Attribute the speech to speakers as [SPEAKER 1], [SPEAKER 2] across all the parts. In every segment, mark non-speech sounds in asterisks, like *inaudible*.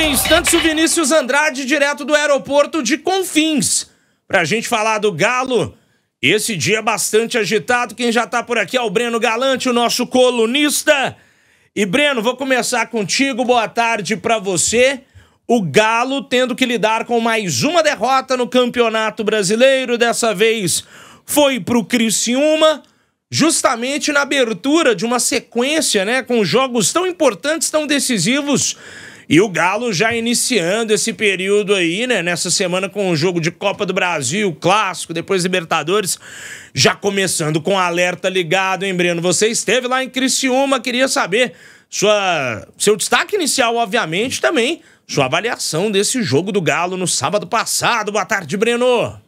[SPEAKER 1] Em instantes, o Vinícius Andrade, direto do aeroporto de Confins, para a gente falar do Galo. Esse dia bastante agitado. Quem já está por aqui é o Breno Galante, o nosso colunista. E Breno, vou começar contigo. Boa tarde para você. O Galo tendo que lidar com mais uma derrota no Campeonato Brasileiro. Dessa vez foi para o Criciúma, justamente na abertura de uma sequência, né, com jogos tão importantes, tão decisivos e o Galo já iniciando esse período aí, né? Nessa semana com o jogo de Copa do Brasil, clássico, depois Libertadores. Já começando com alerta ligado, hein, Breno? Você esteve lá em Criciúma, queria saber sua, seu destaque inicial, obviamente, também. Sua avaliação desse jogo do Galo no sábado passado. Boa tarde, Breno.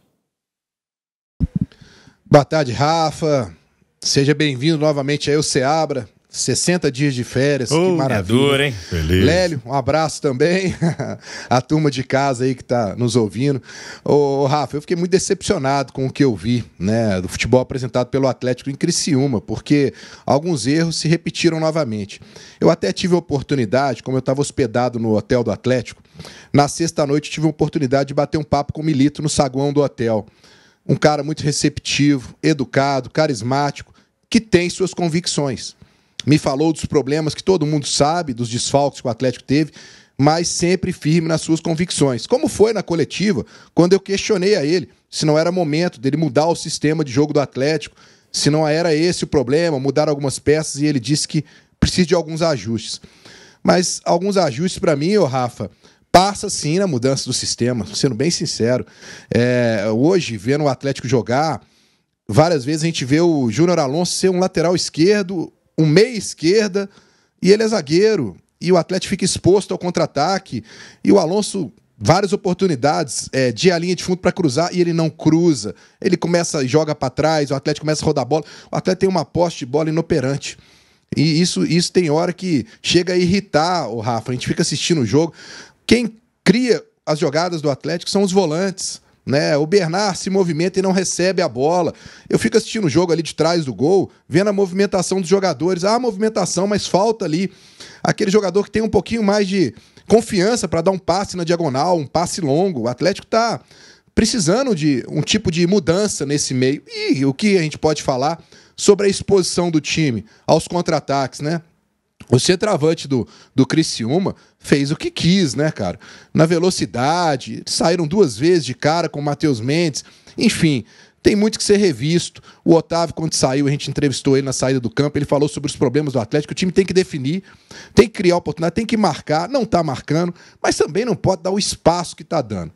[SPEAKER 2] Boa tarde, Rafa. Seja bem-vindo novamente aí ao Seabra, 60 dias de férias, oh, que maravilha. hein? Feliz. Lélio, um abraço também. *laughs* a turma de casa aí que tá nos ouvindo. Ô, Rafa, eu fiquei muito decepcionado com o que eu vi, né, do futebol apresentado pelo Atlético em Criciúma, porque alguns erros se repetiram novamente. Eu até tive a oportunidade, como eu estava hospedado no hotel do Atlético, na sexta noite tive a oportunidade de bater um papo com o Milito no saguão do hotel. Um cara muito receptivo, educado, carismático, que tem suas convicções me falou dos problemas que todo mundo sabe, dos desfalques que o Atlético teve, mas sempre firme nas suas convicções. Como foi na coletiva, quando eu questionei a ele se não era momento dele mudar o sistema de jogo do Atlético, se não era esse o problema, mudar algumas peças, e ele disse que precisa de alguns ajustes. Mas alguns ajustes para mim, ô Rafa, passa sim na mudança do sistema, sendo bem sincero. É, hoje, vendo o Atlético jogar, várias vezes a gente vê o Júnior Alonso ser um lateral esquerdo um meia esquerda, e ele é zagueiro. E o Atlético fica exposto ao contra-ataque. E o Alonso, várias oportunidades é, de a linha de fundo para cruzar, e ele não cruza. Ele começa e joga para trás, o Atlético começa a rodar a bola. O Atlético tem uma poste de bola inoperante. E isso, isso tem hora que chega a irritar o Rafa. A gente fica assistindo o jogo. Quem cria as jogadas do Atlético são os volantes. Né? O Bernard se movimenta e não recebe a bola. Eu fico assistindo o jogo ali de trás do gol, vendo a movimentação dos jogadores. Ah, movimentação, mas falta ali aquele jogador que tem um pouquinho mais de confiança para dar um passe na diagonal, um passe longo. O Atlético está precisando de um tipo de mudança nesse meio. E o que a gente pode falar sobre a exposição do time aos contra-ataques, né? O centroavante do, do Criciúma fez o que quis, né, cara? Na velocidade, saíram duas vezes de cara com o Matheus Mendes. Enfim, tem muito que ser revisto. O Otávio, quando saiu, a gente entrevistou ele na saída do campo, ele falou sobre os problemas do Atlético. O time tem que definir, tem que criar oportunidade, tem que marcar. Não tá marcando, mas também não pode dar o espaço que tá dando.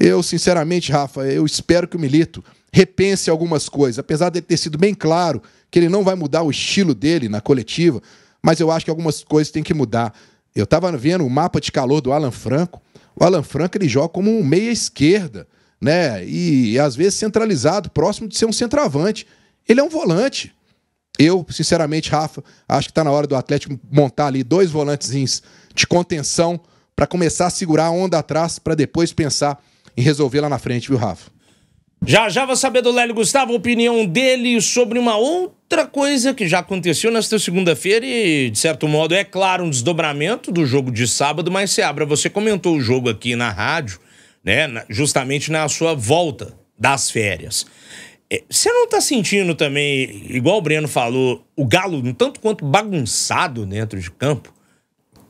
[SPEAKER 2] Eu, sinceramente, Rafa, eu espero que o Milito repense algumas coisas. Apesar de ter sido bem claro que ele não vai mudar o estilo dele na coletiva, mas eu acho que algumas coisas têm que mudar. Eu estava vendo o mapa de calor do Alan Franco. O Alan Franco ele joga como um meia esquerda, né? E às vezes centralizado, próximo de ser um centroavante. Ele é um volante. Eu, sinceramente, Rafa, acho que está na hora do Atlético montar ali dois volantezinhos de contenção para começar a segurar a onda atrás para depois pensar em resolver lá na frente, viu, Rafa?
[SPEAKER 1] Já já vou saber do Lélio Gustavo a opinião dele sobre uma outra coisa que já aconteceu nesta segunda-feira e, de certo modo, é claro, um desdobramento do jogo de sábado, mas Seabra, você comentou o jogo aqui na rádio, né? Justamente na sua volta das férias. É, você não tá sentindo também, igual o Breno falou, o Galo um tanto quanto bagunçado dentro de campo?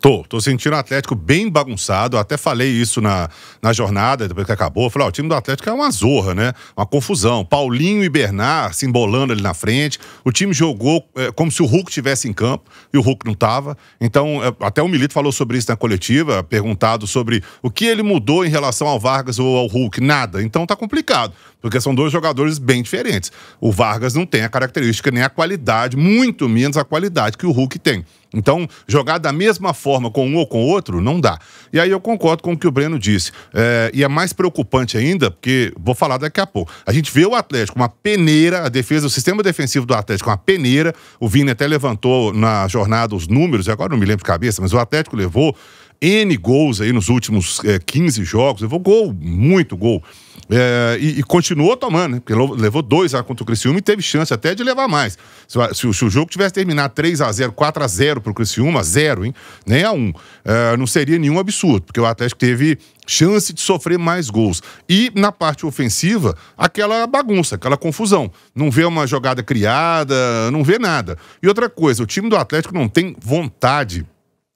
[SPEAKER 3] Tô, tô sentindo o Atlético bem bagunçado. Eu até falei isso na, na jornada, depois que acabou. Eu falei, ó, o time do Atlético é uma zorra, né? Uma confusão. Paulinho e Bernard se embolando ali na frente. O time jogou é, como se o Hulk tivesse em campo e o Hulk não tava. Então, é, até o Milito falou sobre isso na coletiva, perguntado sobre o que ele mudou em relação ao Vargas ou ao Hulk. Nada. Então tá complicado. Porque são dois jogadores bem diferentes. O Vargas não tem a característica nem a qualidade, muito menos a qualidade que o Hulk tem. Então, jogar da mesma forma com um ou com outro, não dá. E aí eu concordo com o que o Breno disse. É, e é mais preocupante ainda, porque vou falar daqui a pouco. A gente vê o Atlético, uma peneira, a defesa, o sistema defensivo do Atlético, uma peneira. O Vini até levantou na jornada os números, agora não me lembro de cabeça, mas o Atlético levou N gols aí nos últimos é, 15 jogos. Levou gol, muito gol. É, e, e, continuou tomando, né? Porque levou dois a contra o Criciúma e teve chance até de levar mais. Se, se, se o jogo tivesse terminado 3 a 0 4 a 0 pro Criciúma, zero, hein? Nem a um. É, não seria nenhum absurdo, porque o Atlético teve chance de sofrer mais gols. E na parte ofensiva, aquela bagunça, aquela confusão. Não vê uma jogada criada, não vê nada. E outra coisa, o time do Atlético não tem vontade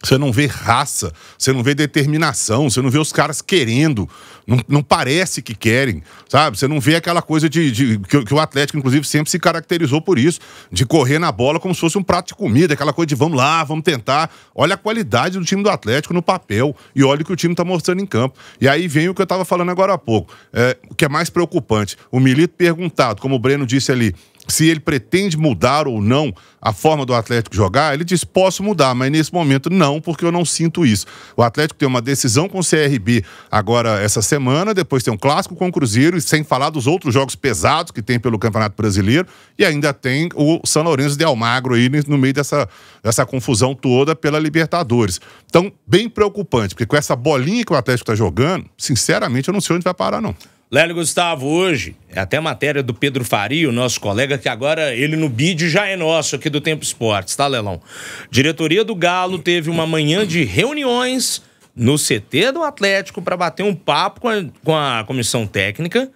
[SPEAKER 3] você não vê raça, você não vê determinação, você não vê os caras querendo, não, não parece que querem, sabe? Você não vê aquela coisa de, de que, que, o Atlético, inclusive, sempre se caracterizou por isso, de correr na bola como se fosse um prato de comida, aquela coisa de vamos lá, vamos tentar. Olha a qualidade do time do Atlético no papel e olha o que o time está mostrando em campo. E aí vem o que eu estava falando agora há pouco, é, o que é mais preocupante. O Milito perguntado, como o Breno disse ali, se ele pretende mudar ou não a forma do Atlético jogar, ele diz: posso mudar, mas nesse momento não, porque eu não sinto isso. O Atlético tem uma decisão com o CRB agora essa semana, depois tem um clássico com o Cruzeiro, e sem falar dos outros jogos pesados que tem pelo Campeonato Brasileiro, e ainda tem o São Lourenço de Almagro aí no meio dessa, dessa confusão toda pela Libertadores. Então, bem preocupante, porque com essa bolinha que o Atlético está jogando, sinceramente, eu não sei onde vai parar,
[SPEAKER 1] não. Lélio Gustavo, hoje, é até matéria do Pedro Faria, o nosso colega, que agora ele no BID já é nosso aqui do Tempo Esportes, tá, Lelão? Diretoria do Galo teve uma manhã de reuniões no CT do Atlético para bater um papo com a, com a comissão técnica,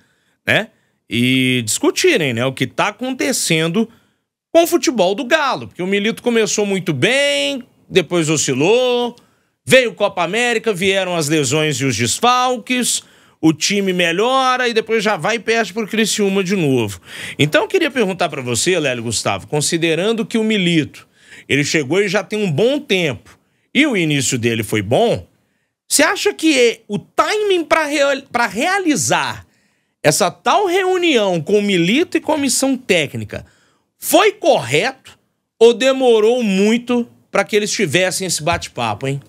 [SPEAKER 1] né? E discutirem, né, o que tá acontecendo com o futebol do Galo. Porque o Milito começou muito bem, depois oscilou, veio Copa América, vieram as lesões e os desfalques o time melhora e depois já vai e perde para Criciúma de novo. Então eu queria perguntar para você, Lélio Gustavo, considerando que o Milito, ele chegou e já tem um bom tempo, e o início dele foi bom, você acha que é o timing para real, realizar essa tal reunião com o Milito e comissão técnica foi correto ou demorou muito para que eles tivessem esse bate-papo, hein?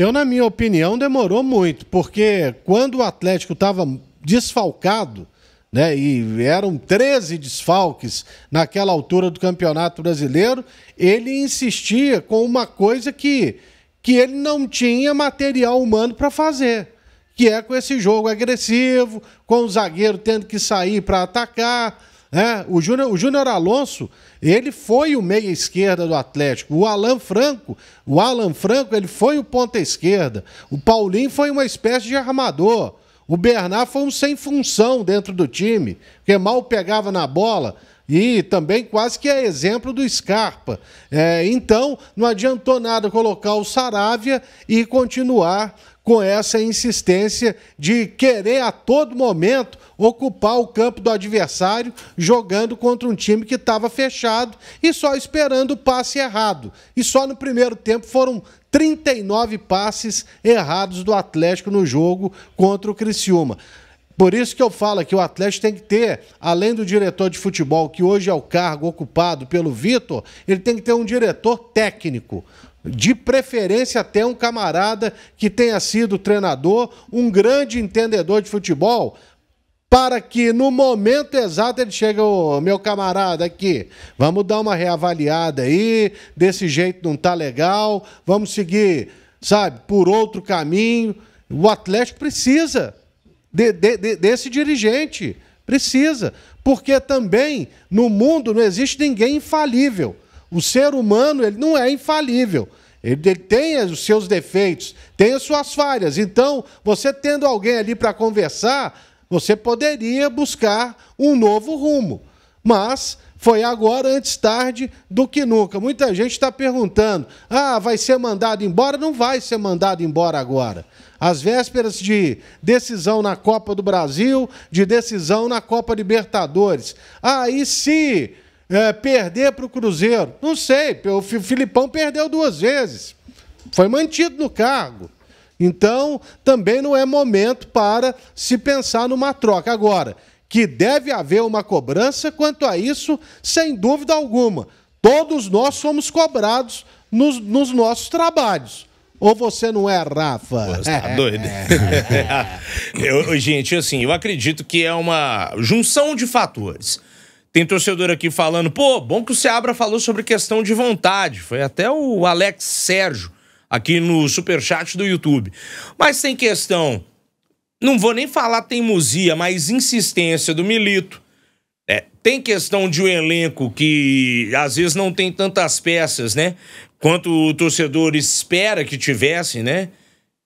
[SPEAKER 4] Eu, na minha opinião, demorou muito, porque quando o Atlético estava desfalcado, né, e eram 13 desfalques naquela altura do Campeonato Brasileiro, ele insistia com uma coisa que, que ele não tinha material humano para fazer que é com esse jogo agressivo, com o zagueiro tendo que sair para atacar, né? O Júnior o Junior Alonso, ele foi o meia esquerda do Atlético. O Alan Franco, o Alan Franco, ele foi o ponta esquerda. O Paulinho foi uma espécie de armador. O Bernard foi um sem função dentro do time, porque mal pegava na bola. E também quase que é exemplo do Scarpa. É, então, não adiantou nada colocar o Saravia e continuar com essa insistência de querer a todo momento ocupar o campo do adversário, jogando contra um time que estava fechado e só esperando o passe errado. E só no primeiro tempo foram 39 passes errados do Atlético no jogo contra o Criciúma. Por isso que eu falo que o Atlético tem que ter, além do diretor de futebol, que hoje é o cargo ocupado pelo Vitor, ele tem que ter um diretor técnico de preferência até um camarada que tenha sido treinador, um grande entendedor de futebol, para que no momento exato ele chegue, oh, meu camarada aqui, vamos dar uma reavaliada aí, desse jeito não tá legal, vamos seguir, sabe, por outro caminho. O Atlético precisa de, de, de, desse dirigente, precisa, porque também no mundo não existe ninguém infalível. O ser humano ele não é infalível. Ele tem os seus defeitos, tem as suas falhas. Então, você tendo alguém ali para conversar, você poderia buscar um novo rumo. Mas foi agora, antes tarde do que nunca. Muita gente está perguntando: ah, vai ser mandado embora? Não vai ser mandado embora agora. Às vésperas de decisão na Copa do Brasil, de decisão na Copa Libertadores. Aí ah, se é, perder para o Cruzeiro? Não sei, o Filipão perdeu duas vezes. Foi mantido no cargo. Então, também não é momento para se pensar numa troca. Agora, que deve haver uma cobrança quanto a isso, sem dúvida alguma. Todos nós somos cobrados nos, nos nossos trabalhos. Ou você não é, Rafa? Você tá *laughs*
[SPEAKER 1] doido. *laughs* eu, gente, assim, eu acredito que é uma junção de fatores. Tem torcedor aqui falando, pô, bom que o Seabra falou sobre questão de vontade. Foi até o Alex Sérgio aqui no superchat do YouTube. Mas tem questão, não vou nem falar teimosia, mas insistência do Milito. É, tem questão de um elenco que às vezes não tem tantas peças, né? Quanto o torcedor espera que tivesse, né?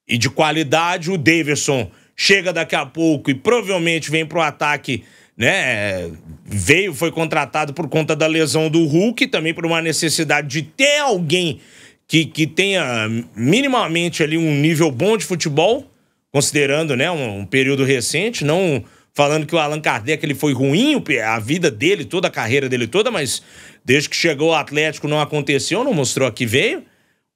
[SPEAKER 1] E de qualidade, o Davidson chega daqui a pouco e provavelmente vem pro ataque né, veio, foi contratado por conta da lesão do Hulk, também por uma necessidade de ter alguém que, que tenha minimamente ali um nível bom de futebol, considerando, né, um, um período recente, não falando que o Allan Kardec ele foi ruim, a vida dele, toda a carreira dele toda, mas desde que chegou ao Atlético não aconteceu, não mostrou a que veio.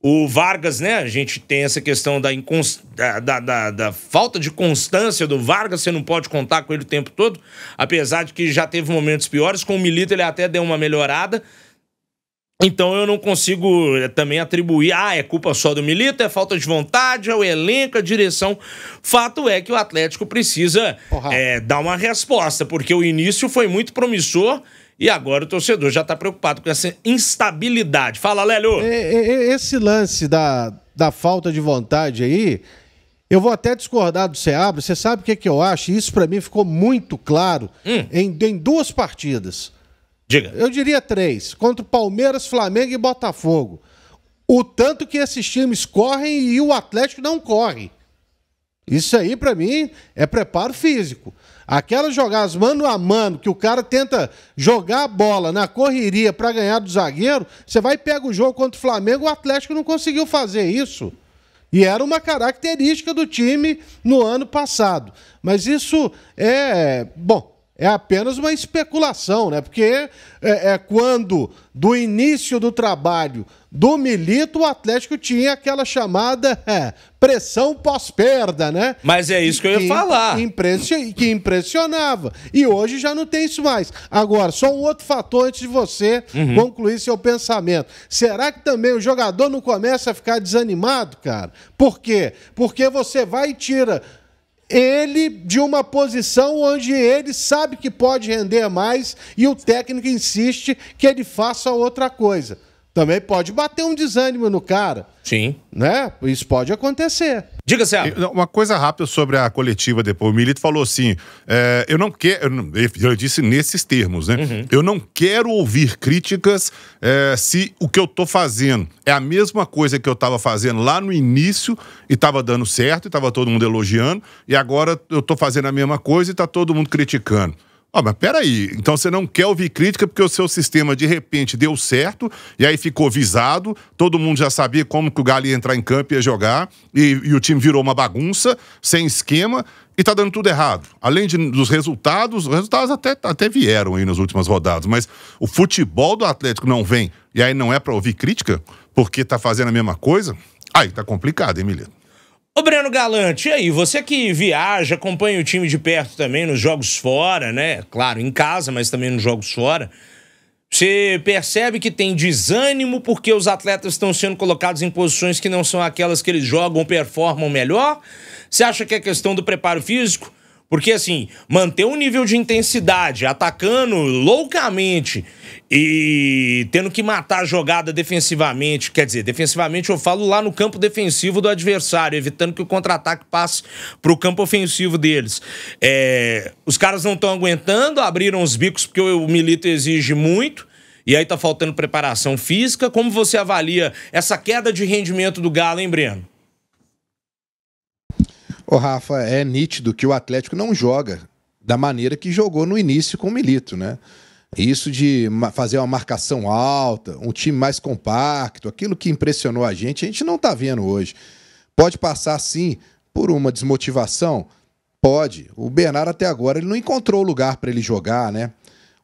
[SPEAKER 1] O Vargas, né? A gente tem essa questão da, inconst... da, da, da, da, falta de constância do Vargas, você não pode contar com ele o tempo todo, apesar de que já teve momentos piores. Com o Milito, ele até deu uma melhorada. Então eu não consigo eh, também atribuir, ah, é culpa só do Milito, é falta de vontade, é o elenco, a direção. Fato é que o Atlético precisa é, dar uma resposta, porque o início foi muito promissor e agora o torcedor já está preocupado com essa instabilidade. Fala, Lélio! É,
[SPEAKER 4] é, é, esse lance da, da falta de vontade aí, eu vou até discordar do Seabra. Você sabe o que, é que eu acho? Isso para mim ficou muito claro hum. em, em duas partidas. Diga. Eu diria três. Contra Palmeiras, Flamengo e Botafogo. O tanto que esses times correm e o Atlético não corre. Isso aí, para mim, é preparo físico. Aquelas jogadas mano a mano, que o cara tenta jogar a bola na correria para ganhar do zagueiro, você vai e pega o jogo contra o Flamengo, o Atlético não conseguiu fazer isso. E era uma característica do time no ano passado. Mas isso é. Bom, é apenas uma especulação, né? Porque é, é, quando, do início do trabalho do Milito, o Atlético tinha aquela chamada é, pressão pós-perda, né?
[SPEAKER 1] Mas é isso que, que eu ia falar.
[SPEAKER 4] Impression, que impressionava. E hoje já não tem isso mais. Agora, só um outro fator antes de você uhum. concluir seu pensamento. Será que também o jogador não começa a ficar desanimado, cara? Por quê? Porque você vai e tira ele de uma posição onde ele sabe que pode render mais e o técnico insiste que ele faça outra coisa. Também pode bater um desânimo no cara. Sim. Né?
[SPEAKER 3] Isso pode acontecer. Diga, Ceará. Uma coisa rápida sobre a coletiva depois. O Milito falou assim: é, eu não quero. Eu disse nesses termos, né? Uhum. Eu não quero ouvir críticas é, se o que eu tô fazendo é a mesma coisa que eu tava fazendo lá no início e tava dando certo, e tava todo mundo elogiando, e agora eu tô fazendo a mesma coisa e tá todo mundo criticando. Ó, oh, ah, mas peraí, então você não quer ouvir crítica porque o seu sistema de repente deu certo e aí ficou visado, todo mundo já sabia como que o Galo ia entrar em campo e ia jogar e, e, o time virou uma bagunça, sem esquema e tá dando tudo errado. Além de, dos resultados, os resultados até, até vieram aí nas últimas rodadas, mas o futebol do Atlético não vem e aí não é para ouvir crítica porque tá fazendo a mesma coisa? Aí tá complicado, hein, Milito?
[SPEAKER 1] Ô Breno Galante, e aí, você que viaja, acompanha o time de perto também nos jogos fora, né? Claro, em casa, mas também nos jogos fora. Você percebe que tem desânimo porque os atletas estão sendo colocados em posições que não são aquelas que eles jogam, performam melhor? Você acha que é questão do preparo físico? Porque, assim, manter um nível de intensidade, atacando loucamente e tendo que matar a jogada defensivamente, quer dizer, defensivamente eu falo lá no campo defensivo do adversário, evitando que o contra-ataque passe para o campo ofensivo deles. É, os caras não estão aguentando, abriram os bicos porque o Milito exige muito. E aí tá faltando preparação física. Como você avalia essa queda de rendimento do Galo, hein, Breno?
[SPEAKER 2] Ô, Rafa, é nítido que o Atlético não joga da maneira que jogou no início com o Milito, né? Isso de fazer uma marcação alta, um time mais compacto, aquilo que impressionou a gente, a gente não está vendo hoje. Pode passar, sim, por uma desmotivação? Pode. O Bernardo até agora ele não encontrou lugar para ele jogar, né?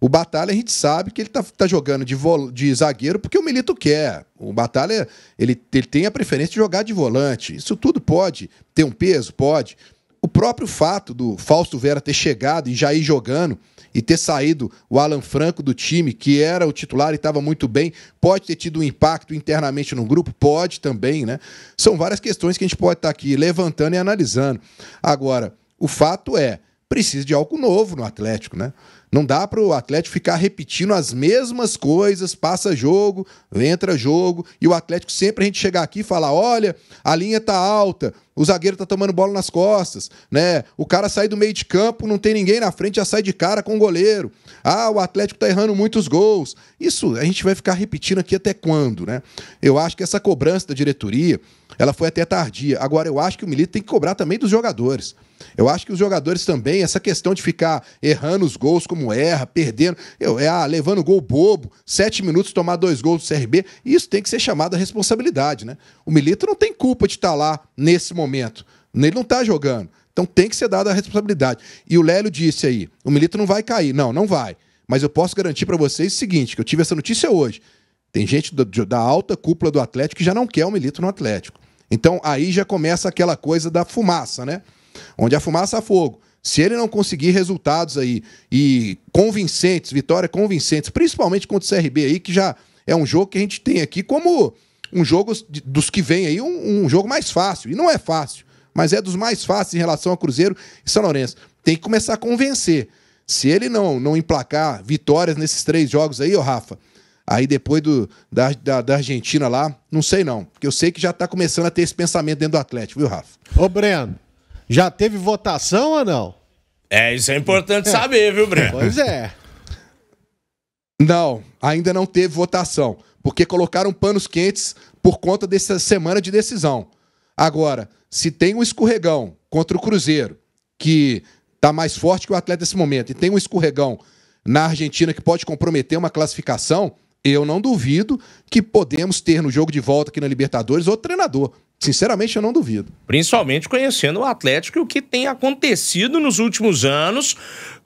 [SPEAKER 2] O Batalha a gente sabe que ele tá, tá jogando de, de, zagueiro porque o Milito quer. O Batalha ele, ele tem a preferência de jogar de volante. Isso tudo pode ter um peso? Pode. O próprio fato do Fausto Vera ter chegado e já ir jogando e ter saído o Alan Franco do time, que era o titular e estava muito bem, pode ter tido um impacto internamente no grupo? Pode também, né? São várias questões que a gente pode estar tá aqui levantando e analisando. Agora, o fato é, precisa de algo novo no Atlético, né? Não dá para o Atlético ficar repetindo as mesmas coisas, passa jogo, entra jogo, e o Atlético sempre a gente chegar aqui e falar: olha, a linha tá alta, o zagueiro tá tomando bola nas costas, né? O cara sai do meio de campo, não tem ninguém na frente, já sai de cara com o goleiro. Ah, o Atlético tá errando muitos gols. Isso a gente vai ficar repetindo aqui até quando, né? Eu acho que essa cobrança da diretoria, ela foi até tardia. Agora eu acho que o Milito tem que cobrar também dos jogadores. Eu acho que os jogadores também, essa questão de ficar errando os gols como erra, perdendo, eu, é, ah, levando gol bobo, sete minutos tomar dois gols do CRB, isso tem que ser chamado a responsabilidade, né? O Milito não tem culpa de estar tá lá nesse momento momento. Ele não está jogando. Então tem que ser dada a responsabilidade. E o Lélio disse aí: o Milito não vai cair. Não, não vai. Mas eu posso garantir para vocês o seguinte: que eu tive essa notícia hoje. Tem gente do, da alta cúpula do Atlético que já não quer o Milito no Atlético. Então aí já começa aquela coisa da fumaça, né? Onde a fumaça é fogo. Se ele não conseguir resultados aí e convincentes, vitória convincentes, principalmente contra o CRB aí, que já é um jogo que a gente tem aqui como um jogo de, dos que vem aí, um, um jogo mais fácil. E não é fácil, mas é dos mais fáceis em relação a Cruzeiro e São Lourenço. Tem que começar a convencer. Se ele não não emplacar vitórias nesses três jogos aí, ô Rafa, aí depois do, da, da, da, Argentina lá, não sei não. Porque eu sei que já tá começando a ter esse pensamento dentro do Atlético, viu, Rafa? Ô, Breno, já teve votação ou não?
[SPEAKER 1] É, isso é importante é. saber, viu, Breno? Pois é.
[SPEAKER 2] Não, ainda não teve votação porque colocaram panos quentes por conta dessa semana de decisão. Agora, se tem um escorregão contra o Cruzeiro, que está mais forte que o atleta nesse momento, e tem um escorregão na Argentina que pode comprometer uma classificação, eu não duvido que podemos ter no jogo de volta aqui na Libertadores outro treinador. Sinceramente, eu não
[SPEAKER 1] duvido. Principalmente conhecendo o Atlético e o que tem acontecido nos últimos anos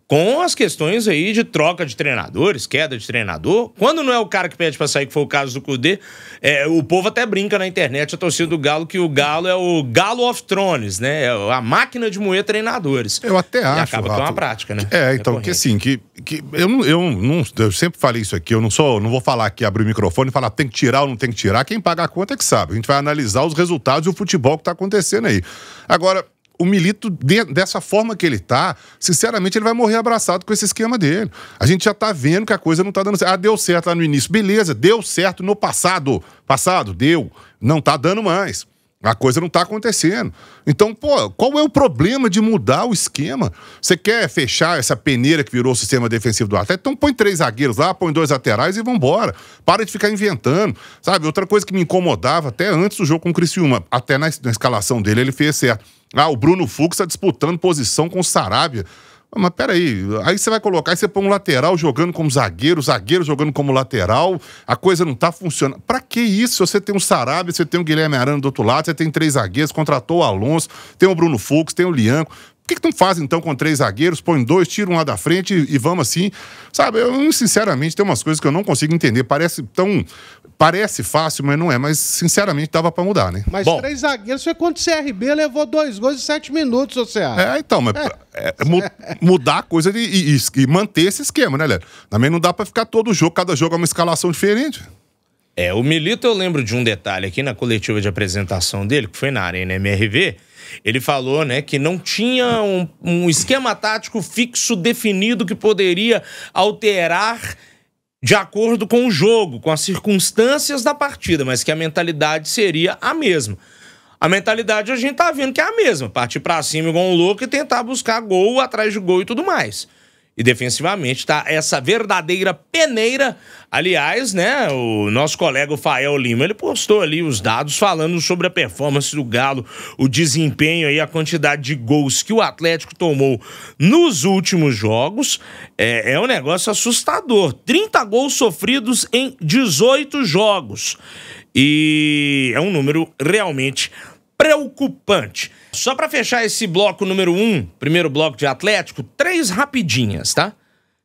[SPEAKER 1] com as questões aí de troca de treinadores, queda de treinador. Quando não é o cara que pede para sair, que foi o caso do Cudê, é, o povo até brinca na internet, a torcida do Galo, que o Galo é o Galo of Thrones, né? É a máquina de moer treinadores. Eu até acho. E acaba com uma prática, né?
[SPEAKER 3] É, então, é que assim, que, que eu, eu, não, eu sempre falei isso aqui, eu não sou, não vou falar aqui, abrir o microfone e falar tem que tirar ou não tem que tirar. Quem paga a conta é que sabe. A gente vai analisar os resultados e o futebol que tá acontecendo aí. Agora, o Milito, de, dessa forma que ele está, sinceramente, ele vai morrer abraçado com esse esquema dele. A gente já está vendo que a coisa não está dando certo. Ah, deu certo lá no início. Beleza, deu certo no passado. Passado, deu. Não está dando mais. A coisa não está acontecendo. Então, pô, qual é o problema de mudar o esquema? Você quer fechar essa peneira que virou o sistema defensivo do Atlético? Então põe três zagueiros lá, põe dois laterais e vambora. Para de ficar inventando, sabe? Outra coisa que me incomodava até antes do jogo com o Criciúma, até na, na escalação dele ele fez certo. Ah, o Bruno Fux está disputando posição com o Sarabia. Ah, mas peraí, aí você vai colocar, aí você põe um lateral jogando como zagueiro, zagueiro jogando como lateral, a coisa não tá funcionando. Pra que isso? Você tem um Sarabia, você tem um Guilherme Arana do outro lado, você tem três zagueiros, contratou o Alonso, tem o Bruno Fux, tem o Lianco. Por que, que não faz então com três zagueiros? Põe dois, tira um lá da frente e, e vamos assim. Sabe, eu sinceramente tem umas coisas que eu não consigo entender. Parece tão Parece fácil, mas não é. Mas, sinceramente, dava para mudar, né? Mas Bom. três
[SPEAKER 4] zagueiros foi quando o CRB levou dois gols em sete minutos, ou você É, então, mas é. É,
[SPEAKER 3] mudar a coisa de, e, e, manter esse esquema, né, Léo? Também não dá para ficar todo jogo, cada jogo é uma escalação
[SPEAKER 1] diferente. É, o Milito, eu lembro de um detalhe aqui na coletiva de apresentação dele, que foi na Arena MRV, ele falou né, que não tinha um, um esquema tático fixo definido que poderia alterar de acordo com o jogo, com as circunstâncias da partida, mas que a mentalidade seria a mesma. A mentalidade a gente tá vendo que é a mesma, partir para cima igual um louco e tentar buscar gol atrás de gol e tudo mais e defensivamente, tá? Essa verdadeira peneira. Aliás, né, o nosso colega Fael Lima, ele postou ali os dados falando sobre a performance do Galo, o desempenho e a quantidade de gols que o Atlético tomou nos últimos jogos. É, é um negócio assustador. 30 gols sofridos em 18 jogos. E é um número realmente preocupante. Só para fechar esse bloco número um, primeiro bloco de Atlético, três rapidinhas, tá?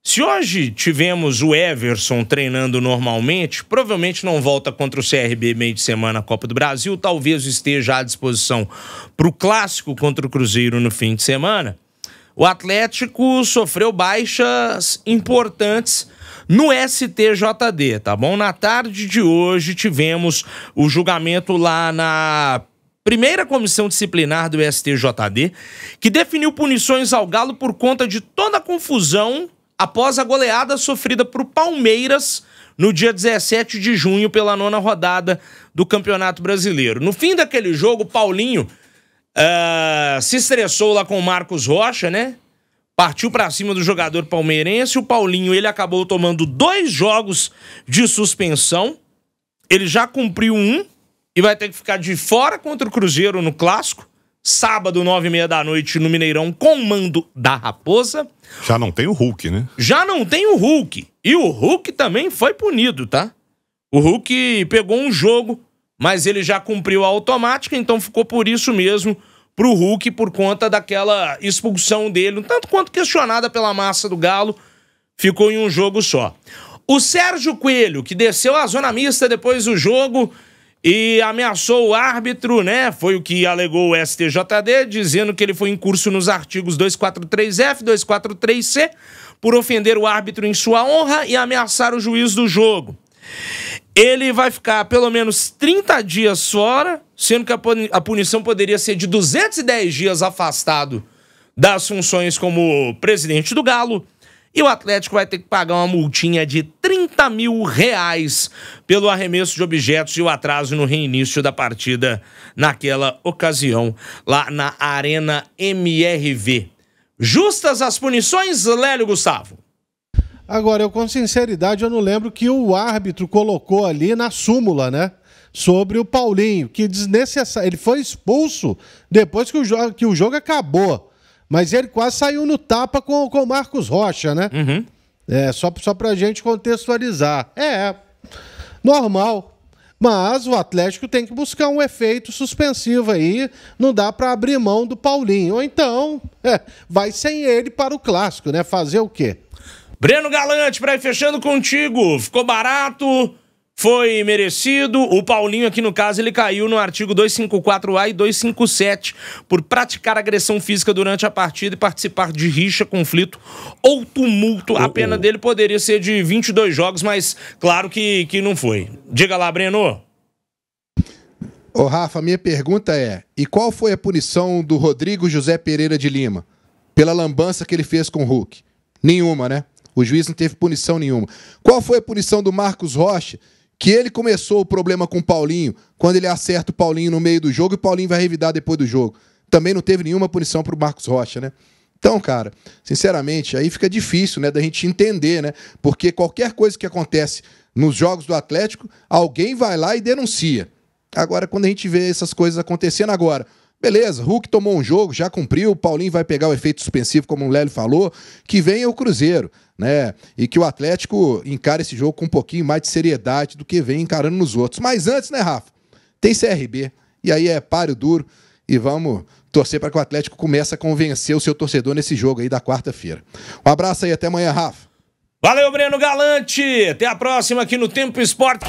[SPEAKER 1] Se hoje tivemos o Everson treinando normalmente, provavelmente não volta contra o CRB meio de semana na Copa do Brasil, talvez esteja à disposição para o clássico contra o Cruzeiro no fim de semana. O Atlético sofreu baixas importantes no STJD, tá bom? Na tarde de hoje tivemos o julgamento lá na primeira comissão disciplinar do STJD, que definiu punições ao Galo por conta de toda a confusão após a goleada sofrida por Palmeiras no dia 17 de junho pela nona rodada do Campeonato Brasileiro. No fim daquele jogo, Paulinho uh, se estressou lá com o Marcos Rocha, né? Partiu para cima do jogador palmeirense. O Paulinho ele acabou tomando dois jogos de suspensão. Ele já cumpriu um e vai ter que ficar de fora contra o Cruzeiro no Clássico. Sábado, nove e meia da noite, no Mineirão, com o mando da Raposa. Já não tem o Hulk, né? Já não tem o Hulk. E o Hulk também foi punido, tá? O Hulk pegou um jogo, mas ele já cumpriu a automática, então ficou por isso mesmo pro Hulk por conta daquela expulsão dele, um tanto quanto questionada pela massa do Galo, ficou em um jogo só. O Sérgio Coelho, que desceu à zona mista depois do jogo, e ameaçou o árbitro, né? Foi o que alegou o STJD, dizendo que ele foi em curso nos artigos 243F, 243C, por ofender o árbitro em sua honra e ameaçar o juiz do jogo. Ele vai ficar pelo menos 30 dias fora, sendo que a punição poderia ser de 210 dias afastado das funções como presidente do Galo, e o Atlético vai ter que pagar uma multinha de 30 mil reais pelo arremesso de objetos e o atraso no reinício da partida naquela ocasião, lá na Arena MRV. Justas as punições, Lélio Gustavo?
[SPEAKER 4] Agora, eu com sinceridade, eu não lembro que o árbitro colocou ali na súmula, né? Sobre o Paulinho, que desnecessário. Ele foi expulso depois que o, que o jogo acabou. Mas ele quase saiu no tapa com, com o Marcos Rocha, né? Uhum. É, só, só pra gente contextualizar. É, normal. Mas o Atlético tem que buscar um efeito suspensivo aí. Não dá para abrir mão do Paulinho. Ou então, é, vai sem ele para o clássico, né? Fazer o quê?
[SPEAKER 1] Breno Galante, para ir fechando contigo. Ficou barato? foi merecido. O Paulinho, aqui no caso, ele caiu no artigo 254A e 257 por praticar agressão física durante a partida e participar de rixa, conflito ou tumulto. A pena dele poderia ser de 22 jogos, mas claro que, que não foi. Diga lá, Breno.
[SPEAKER 2] Ô Rafa, minha pergunta é: e qual foi a punição do Rodrigo José Pereira de Lima pela lambança que ele fez com o Hulk? Nenhuma, né? O juiz não teve punição nenhuma. Qual foi a punição do Marcos Rocha, que ele começou o problema com o Paulinho, quando ele acerta o Paulinho no meio do jogo e o Paulinho vai revidar depois do jogo. Também não teve nenhuma punição para o Marcos Rocha, né? Então, cara, sinceramente, aí fica difícil, né, da gente entender, né? Porque qualquer coisa que acontece nos jogos do Atlético, alguém vai lá e denuncia. Agora, quando a gente vê essas coisas acontecendo agora, Beleza, Hulk tomou um jogo, já cumpriu, Paulinho vai pegar o efeito suspensivo, como o Lélio falou, que vem o Cruzeiro né? E que o Atlético encare esse jogo com um pouquinho mais de seriedade do que vem encarando nos outros. Mas antes, né, Rafa? Tem CRB. E aí é páreo duro e vamos torcer para que o Atlético comece a convencer o seu torcedor nesse jogo aí da quarta-feira. Um abraço aí, até amanhã, Rafa.
[SPEAKER 1] Valeu, Breno Galante. Até a próxima aqui no Tempo Esporte.